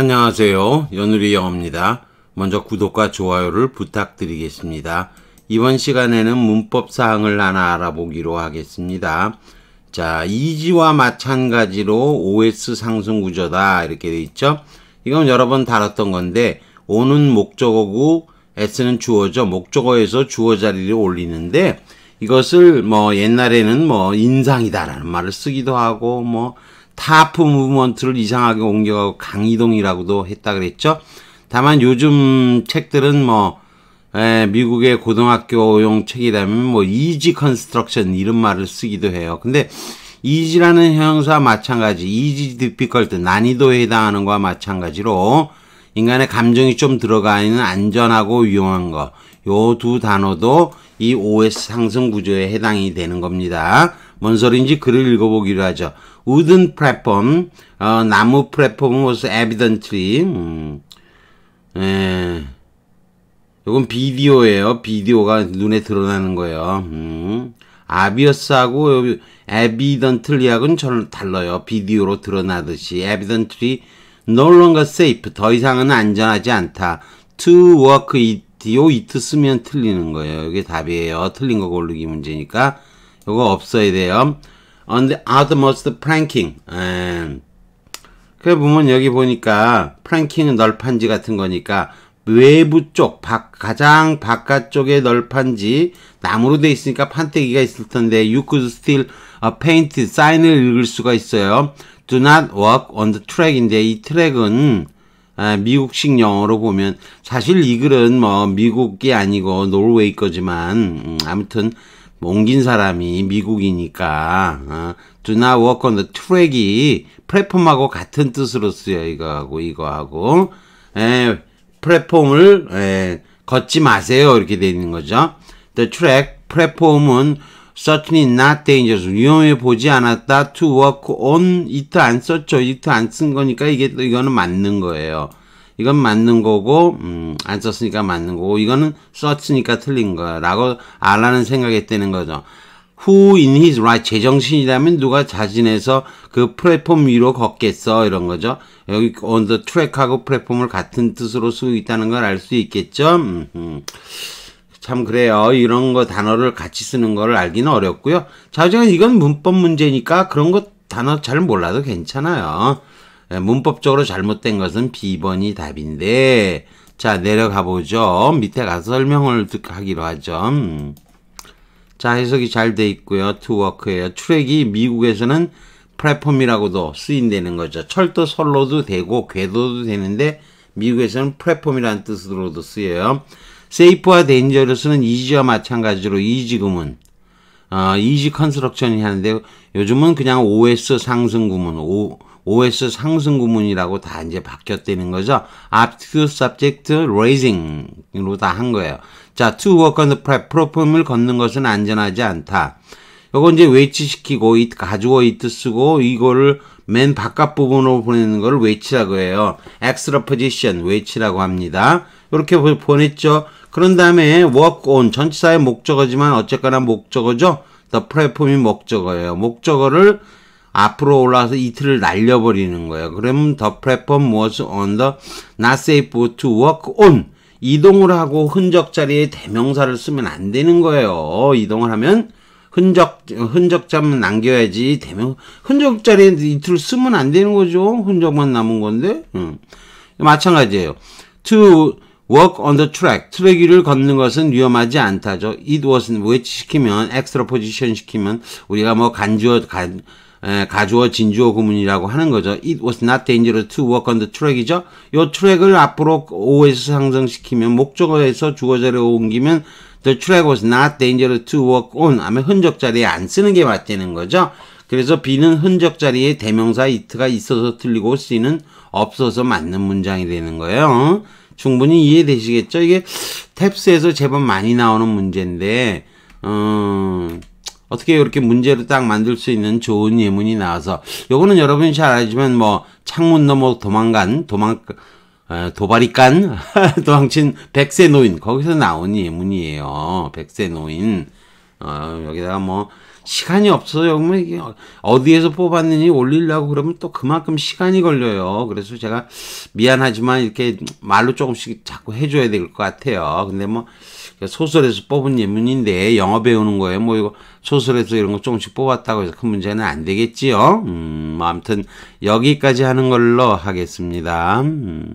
안녕하세요. 연우리 영어입니다. 먼저 구독과 좋아요를 부탁드리겠습니다. 이번 시간에는 문법 사항을 하나 알아보기로 하겠습니다. 자, 이지와 마찬가지로 OS 상승 구조다 이렇게 돼 있죠. 이건 여러 번 다뤘던 건데 오는 목적어고 S는 주어죠. 목적어에서 주어 자리를 올리는데 이것을 뭐 옛날에는 뭐 인상이다라는 말을 쓰기도 하고 뭐 타프 무브먼트를 이상하게 옮겨가고 강이동이라고도 했다 그랬죠. 다만 요즘 책들은 뭐 에, 미국의 고등학교용 책이라면 뭐 이지 컨스트럭션 이런 말을 쓰기도 해요. 근데 이지라는 형사와 마찬가지 이지 디피컬트 난이도에 해당하는 거와 마찬가지로 인간의 감정이 좀 들어가 있는 안전하고 위험한 거요 두 단어도 이 OS 상승 구조에 해당이 되는 겁니다. 뭔 소리인지 글을 읽어보기로 하죠. Wooden platform, 어, 나무 플랫폼 was evidently, 음, 예. 이건 비디오예요. 비디오가 눈에 드러나는 거예요. 음. 아비어스하고 에비던틀리하고는 전 달라요. 비디오로 드러나듯이 에비던틀리 no longer safe 더 이상은 안전하지 않다. to work it요 it 쓰면 틀리는 거예요. 이게 답이에요. 틀린 거 고르기 문제니까 요거 없어야 돼요. On the utmost pranking. 그래 보면 여기 보니까 프랭킹은 널판지 같은 거니까 외부 쪽, 바, 가장 바깥쪽에 널판지 나무로 돼 있으니까 판때기가 있을 텐데 you could still paint 사인을 읽을 수가 있어요. Do not walk on the track인데 이 트랙은 아, 미국식 영어로 보면 사실 이 글은 뭐 미국이 아니고 노르웨이 거지만 음, 아무튼 뭐 옮긴 사람이 미국이니까 어, do not work on the track이 플랫폼하고 같은 뜻으로 쓰여 이거하고 이거하고 에, 예, 플랫폼을 에, 예, 걷지 마세요 이렇게 돼 있는 거죠. The track 플랫폼은 certainly not dangerous 위험해 보지 않았다 to work on it 안 썼죠 it 안 쓴 거니까 이게 또 이거는 맞는 거예요. 이건 맞는 거고 음, 안 썼으니까 맞는 거고 이거는 썼으니까 틀린 거 라고 알라는 생각이 드는 거죠 who in his right 제정신이라면 누가 자진해서그 플랫폼 위로 걷겠어 이런 거죠 여기 on the track하고 플랫폼을 같은 뜻으로 쓰고 있다는 걸 알 수 있겠죠 참 그래요 이런 거 단어를 같이 쓰는 걸 알기는 어렵고요 자 제가 이건 문법 문제니까 그런 거 단어 잘 몰라도 괜찮아요 예, 문법적으로 잘못된 것은 B번이 답인데 자 내려가 보죠. 밑에 가서 설명을 하기로 하죠. 음. 자 해석이 잘 돼 있고요. 투워크예요. 트랙이 미국에서는 플랫폼이라고도 쓰인다는 거죠. 철도선로도 되고 궤도도 되는데 미국에서는 플랫폼이라는 뜻으로도 쓰여요. 세이프와 데인저러스는 이지와 마찬가지로 이지금은 어, 이지 컨스트럭션이 하는데 요즘은 그냥 OS 상승구문, 오, OS 상승 구문이라고 다 이제 바뀌었다는 거죠. Up to subject raising으로 다 한 거예요. 자, to work on the prep, 프로폼을 걷는 것은 안전하지 않다. 요거 이제 외치시키고, i 가지고 it 쓰고, 이거를 맨 바깥 부분으로 보내는 걸 외치라고 해요. extra position, 외치라고 합니다. 이렇게 보냈죠. 그런 다음에 work on, 전치사의 목적어지만 어쨌거나 목적어죠. the platform이 목적어예요. 목적어를 앞으로 올라와서 이틀을 날려버리는 거예요. 그럼 the platform was on the not safe to walk on. 이동을 하고 흔적 자리에 대명사를 쓰면 안 되는 거예요. 이동을 하면 흔적 흔적 점 남겨야지 대명 흔적 자리에 이틀 을 쓰면 안 되는 거죠. 흔적만 남은 건데. 음. 마찬가지예요. To walk on the track. 트랙 위를 걷는 것은 위험하지 않다죠. It w a s n which 시키면 엑스트라 포지션 시키면 우리가 뭐 간주어 간 예, 가주어 진주어 구문이라고 하는 거죠. It was not dangerous to work on the track이죠. 요 트랙을 앞으로 OS 상승시키면 목적어에서 주어자를 옮기면 the track was not dangerous to work on 하면 흔적 자리에 안 쓰는 게 맞다는 거죠. 그래서 B는 흔적 자리에 대명사 it가 있어서 틀리고 C는 없어서 맞는 문장이 되는 거예요. 충분히 이해되시겠죠? 이게 탭스에서 제법 많이 나오는 문제인데, 음, 어떻게 이렇게 문제를 딱 만들 수 있는 좋은 예문이 나와서 요거는 여러분이 잘 알지만 뭐 창문 넘어 도망간 도망 도발이 깐 도망친 백세 노인 거기서 나온 예문이에요. 백세 노인 어, 여기다가 뭐 시간이 없어요. 뭐이 어디에서 뽑았느니 올리려고 그러면 또 그만큼 시간이 걸려요. 그래서 제가 미안하지만 이렇게 말로 조금씩 자꾸 해줘야 될 것 같아요. 근데 뭐 그러니까 소설에서 뽑은 예문인데 영어 배우는 거예요. 뭐 이거 소설에서 이런 거 조금씩 뽑았다고 해서 큰 문제는 안 되겠지요. 음, 아무튼 여기까지 하는 걸로 하겠습니다. 음,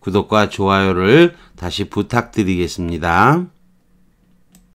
구독과 좋아요를 다시 부탁드리겠습니다.